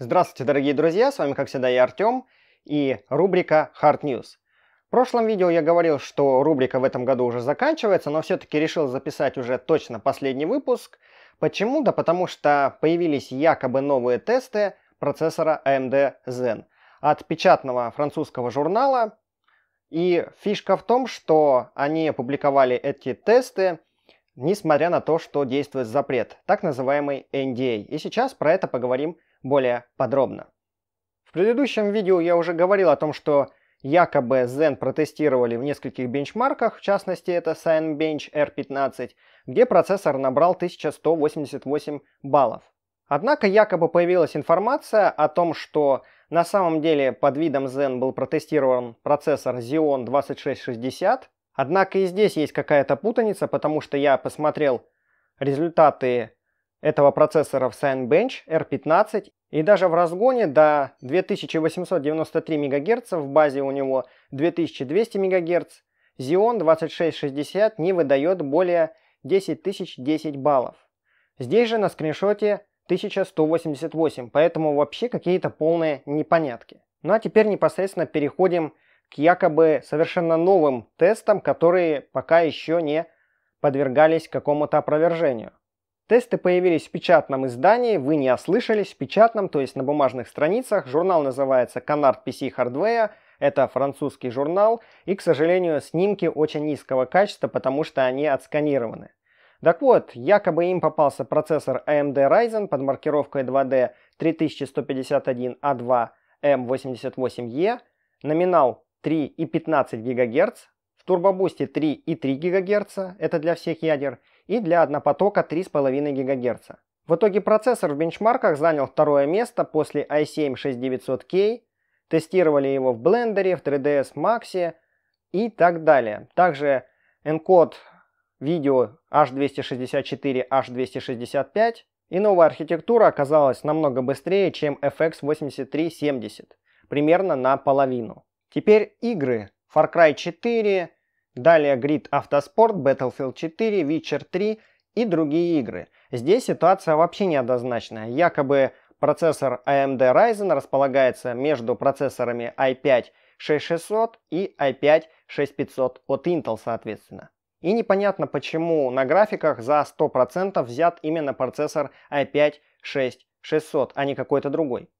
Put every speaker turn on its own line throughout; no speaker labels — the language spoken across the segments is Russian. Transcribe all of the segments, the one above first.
Здравствуйте, дорогие друзья, с вами, как всегда, я Артем и рубрика Hard News. В прошлом видео я говорил, что рубрика в этом году уже заканчивается, но все-таки решил записать уже точно последний выпуск. Почему? Да потому что появились якобы новые тесты процессора AMD Zen от печатного французского журнала. И фишка в том, что они опубликовали эти тесты, несмотря на то, что действует запрет, так называемый NDA. И сейчас про это поговорим более подробно. В предыдущем видео я уже говорил о том, что якобы Zen протестировали в нескольких бенчмарках, в частности это Cinebench R15, где процессор набрал 1188 баллов. Однако якобы появилась информация о том, что на самом деле под видом Zen был протестирован процессор Xeon 2660. Однако и здесь есть какая-то путаница, потому что я посмотрел результаты этого процессора в Cinebench R15 и даже в разгоне до 2893 МГц, в базе у него 2200 МГц, Xeon 2660 не выдает более 10010 баллов. Здесь же на скриншоте 1188, поэтому вообще какие-то полные непонятки. Ну а теперь непосредственно переходим к якобы совершенно новым тестам, которые пока еще не подвергались какому-то опровержению. Тесты появились в печатном издании, вы не ослышались, в печатном, то есть на бумажных страницах. Журнал называется «Canard PC Hardware», это французский журнал, и, к сожалению, снимки очень низкого качества, потому что они отсканированы. Так вот, якобы им попался процессор AMD Ryzen под маркировкой 2D 3151A2M88E, а номинал 3,15 ГГц, турбобусте 3 и 3 ГГц, это для всех ядер, и для однопотока 3,5 ГГц. В итоге процессор в бенчмарках занял второе место после i7-6900K, тестировали его в Blender, в 3ds Max и так далее. Также Encode видео H264, H265 и новая архитектура оказалась намного быстрее, чем FX8370, примерно наполовину. Теперь игры Far Cry 4, Далее Grid Автоспорт, Battlefield 4, Witcher 3 и другие игры. Здесь ситуация вообще неоднозначная. Якобы процессор AMD Ryzen располагается между процессорами i5 6600 и i5 6500 от Intel соответственно. И непонятно почему на графиках за 100% взят именно процессор i5 6600, а не какой-то другой.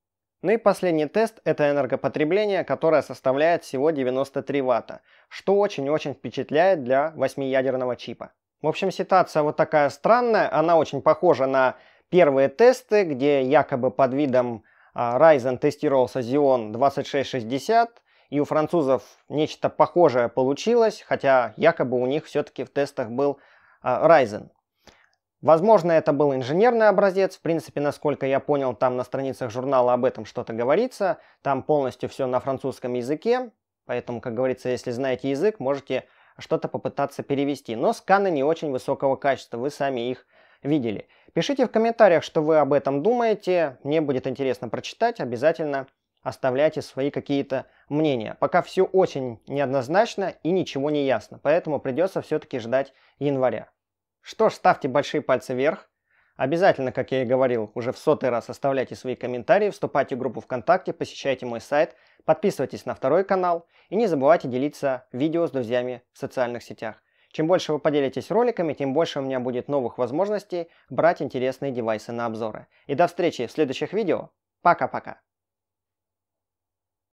Ну и последний тест – это энергопотребление, которое составляет всего 93 ватта, что очень-очень впечатляет для 8-ядерного чипа. В общем, ситуация вот такая странная, она очень похожа на первые тесты, где якобы под видом а, Ryzen тестировался Xeon 2660, и у французов нечто похожее получилось, хотя якобы у них все-таки в тестах был а, Ryzen. Возможно, это был инженерный образец. В принципе, насколько я понял, там на страницах журнала об этом что-то говорится. Там полностью все на французском языке. Поэтому, как говорится, если знаете язык, можете что-то попытаться перевести. Но сканы не очень высокого качества, вы сами их видели. Пишите в комментариях, что вы об этом думаете. Мне будет интересно прочитать. Обязательно оставляйте свои какие-то мнения. Пока все очень неоднозначно и ничего не ясно. Поэтому придется все-таки ждать января. Что ж, ставьте большие пальцы вверх. Обязательно, как я и говорил, уже в сотый раз оставляйте свои комментарии, вступайте в группу ВКонтакте, посещайте мой сайт, подписывайтесь на второй канал и не забывайте делиться видео с друзьями в социальных сетях. Чем больше вы поделитесь роликами, тем больше у меня будет новых возможностей брать интересные девайсы на обзоры. И до встречи в следующих видео. Пока-пока.